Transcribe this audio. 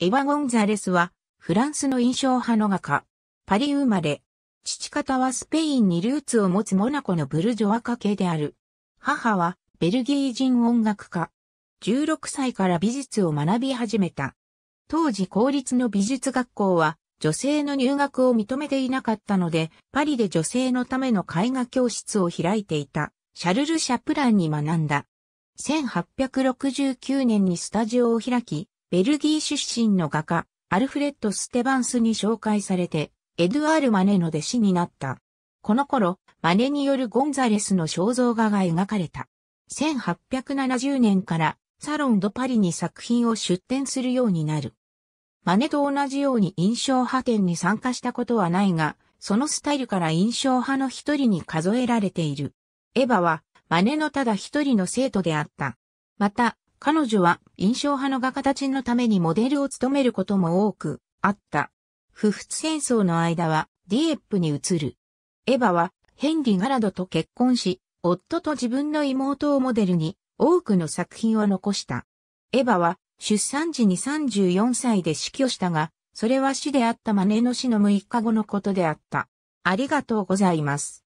エヴァ・ゴンザレスは、フランスの印象派の画家。パリ生まれ。父方はスペインにルーツを持つモナコのブルジョア家系である。母は、ベルギー人音楽家。16歳から美術を学び始めた。当時公立の美術学校は、女性の入学を認めていなかったので、パリで女性のための絵画教室を開いていた、シャルル・シャプランに学んだ。1869年にスタジオを開き、ベルギー出身の画家、アルフレッド・ステバンスに紹介されて、エドゥアール・マネの弟子になった。この頃、マネによるゴンザレスの肖像画が描かれた。1870年からサロン・ド・パリに作品を出展するようになる。マネと同じように印象派展に参加したことはないが、そのスタイルから印象派の一人に数えられている。エヴァは、マネのただ一人の生徒であった。また、彼女は印象派の画家たちのためにモデルを務めることも多くあった。不仏戦争の間はディエップに移る。エヴァはヘンリー・ガラドと結婚し、夫と自分の妹をモデルに多くの作品を残した。エヴァは出産時に34歳で死去したが、それは死であったマネの死の6日後のことであった。ありがとうございます。